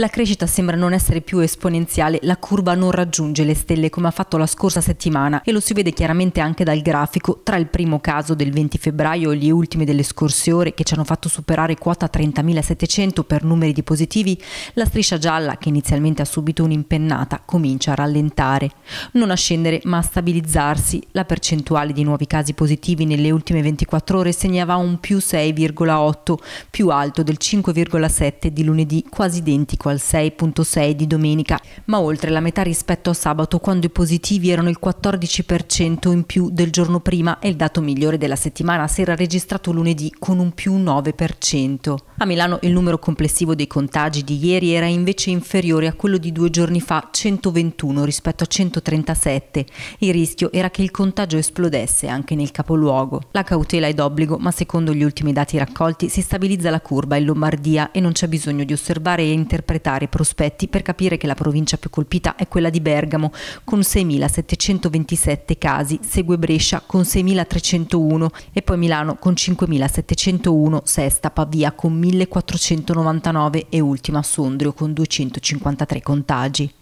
La crescita sembra non essere più esponenziale, la curva non raggiunge le stelle come ha fatto la scorsa settimana e lo si vede chiaramente anche dal grafico tra il primo caso del 20 febbraio e gli ultimi delle scorse ore che ci hanno fatto superare quota 30.700 per numeri di positivi, la striscia gialla che inizialmente ha subito un'impennata comincia a rallentare, non a scendere ma a stabilizzarsi. La percentuale di nuovi casi positivi nelle ultime 24 ore segnava un più 6,8, più alto del 5,7 di lunedì, quasi identico al 6.6 di domenica, ma oltre la metà rispetto a sabato quando i positivi erano il 14% in più del giorno prima e il dato migliore della settimana si era registrato lunedì con un più 9%. A Milano il numero complessivo dei contagi di ieri era invece inferiore a quello di due giorni fa, 121 rispetto a 137. Il rischio era che il contagio esplodesse anche nel capoluogo. La cautela è d'obbligo, ma secondo gli ultimi dati raccolti si stabilizza la curva in Lombardia e non c'è bisogno di osservare e interpretare i prospetti per capire che la provincia più colpita è quella di Bergamo, con 6.727 casi, segue Brescia con 6.301 e poi Milano con 5.701, Sesta, Pavia con 1.000. 1499 e ultima a Sondrio con 253 contagi.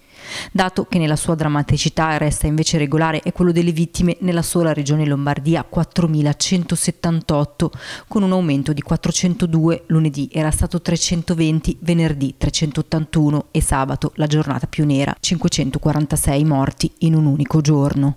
Dato che nella sua drammaticità resta invece regolare è quello delle vittime nella sola regione Lombardia 4.178 con un aumento di 402 lunedì era stato 320, venerdì 381 e sabato la giornata più nera 546 morti in un unico giorno.